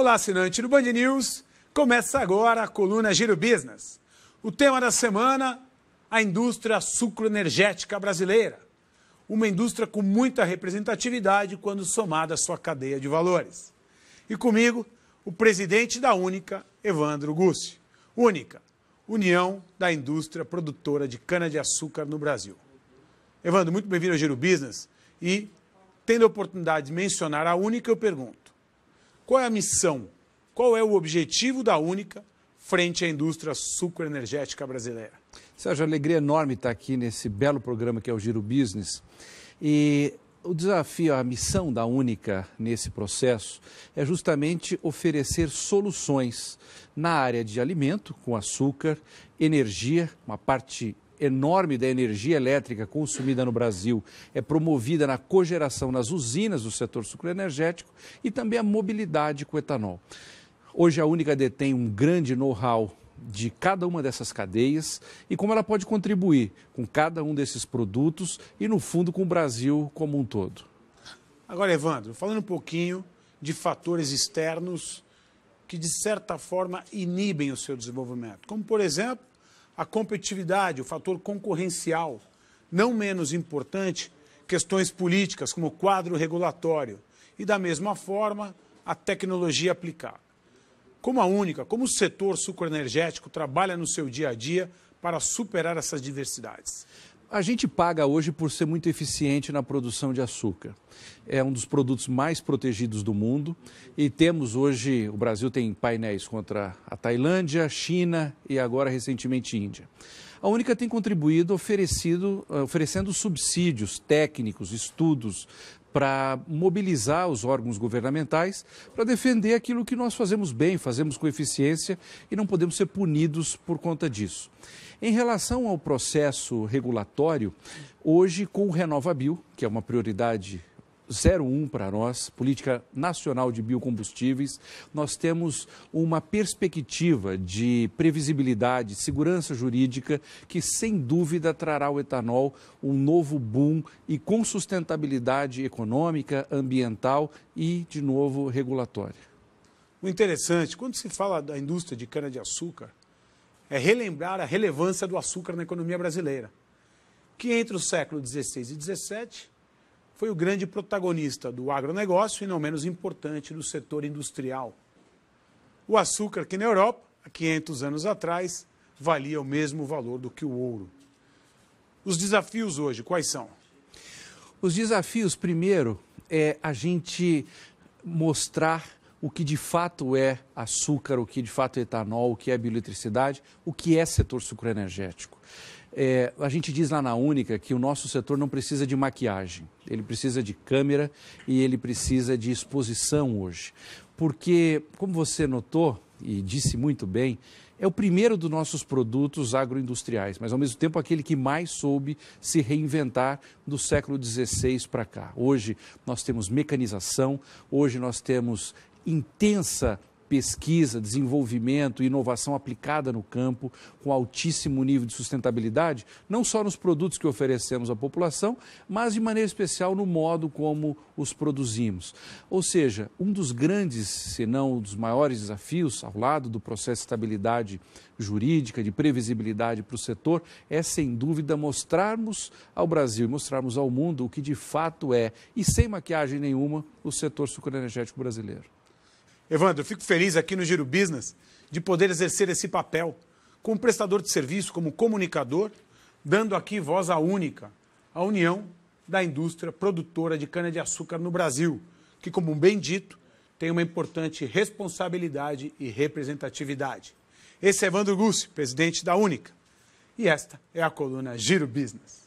Olá, assinante do Band News. Começa agora a coluna Giro Business. O tema da semana: a indústria sucroenergética brasileira. Uma indústria com muita representatividade quando somada à sua cadeia de valores. E comigo, o presidente da Única, Evandro Gussi. Única, União da Indústria Produtora de Cana-de-Açúcar no Brasil. Evandro, muito bem-vindo ao Giro Business. E, tendo a oportunidade de mencionar a Única, eu pergunto qual é a missão? Qual é o objetivo da Única frente à indústria sucroenergética brasileira? Sérgio, alegria enorme estar aqui nesse belo programa que é o Giro Business. E o desafio, a missão da Única nesse processo é justamente oferecer soluções na área de alimento, com açúcar, energia, uma parte enorme da energia elétrica consumida no Brasil é promovida na cogeração nas usinas do setor sucroenergético e também a mobilidade com etanol. Hoje a Única detém um grande know-how de cada uma dessas cadeias e como ela pode contribuir com cada um desses produtos e, no fundo, com o Brasil como um todo. Agora, Evandro, falando um pouquinho de fatores externos que, de certa forma, inibem o seu desenvolvimento, como, por exemplo, a competitividade, o fator concorrencial, não menos importante, questões políticas como o quadro regulatório e, da mesma forma, a tecnologia aplicada. Como a única, como o setor sucroenergético trabalha no seu dia a dia para superar essas diversidades? A gente paga hoje por ser muito eficiente na produção de açúcar. É um dos produtos mais protegidos do mundo e temos hoje, o Brasil tem painéis contra a Tailândia, China e agora recentemente Índia. A Única tem contribuído oferecido, eh, oferecendo subsídios técnicos, estudos, para mobilizar os órgãos governamentais para defender aquilo que nós fazemos bem, fazemos com eficiência e não podemos ser punidos por conta disso. Em relação ao processo regulatório, hoje com o RenovaBio, que é uma prioridade 01 para nós, Política Nacional de Biocombustíveis, nós temos uma perspectiva de previsibilidade, segurança jurídica, que sem dúvida trará ao etanol um novo boom e com sustentabilidade econômica, ambiental e, de novo, regulatória. O interessante, quando se fala da indústria de cana-de-açúcar, é relembrar a relevância do açúcar na economia brasileira, que entre o século XVI e XVII foi o grande protagonista do agronegócio e não menos importante do setor industrial. O açúcar que na Europa, há 500 anos atrás, valia o mesmo valor do que o ouro. Os desafios hoje, quais são? Os desafios, primeiro, é a gente mostrar o que de fato é açúcar, o que de fato é etanol, o que é bioeletricidade, o que é setor sucroenergético. É, a gente diz lá na Única que o nosso setor não precisa de maquiagem, ele precisa de câmera e ele precisa de exposição hoje. Porque, como você notou e disse muito bem, é o primeiro dos nossos produtos agroindustriais, mas ao mesmo tempo aquele que mais soube se reinventar do século XVI para cá. Hoje nós temos mecanização, hoje nós temos intensa pesquisa, desenvolvimento, inovação aplicada no campo, com altíssimo nível de sustentabilidade, não só nos produtos que oferecemos à população, mas de maneira especial no modo como os produzimos. Ou seja, um dos grandes, se não um dos maiores desafios, ao lado do processo de estabilidade jurídica, de previsibilidade para o setor, é sem dúvida mostrarmos ao Brasil e mostrarmos ao mundo o que de fato é, e sem maquiagem nenhuma, o setor sucroenergético brasileiro. Evandro, fico feliz aqui no Giro Business de poder exercer esse papel como prestador de serviço, como comunicador, dando aqui voz à única, à união da indústria produtora de cana-de-açúcar no Brasil, que, como bem dito, tem uma importante responsabilidade e representatividade. Esse é Evandro Gussi, presidente da Única. E esta é a coluna Giro Business.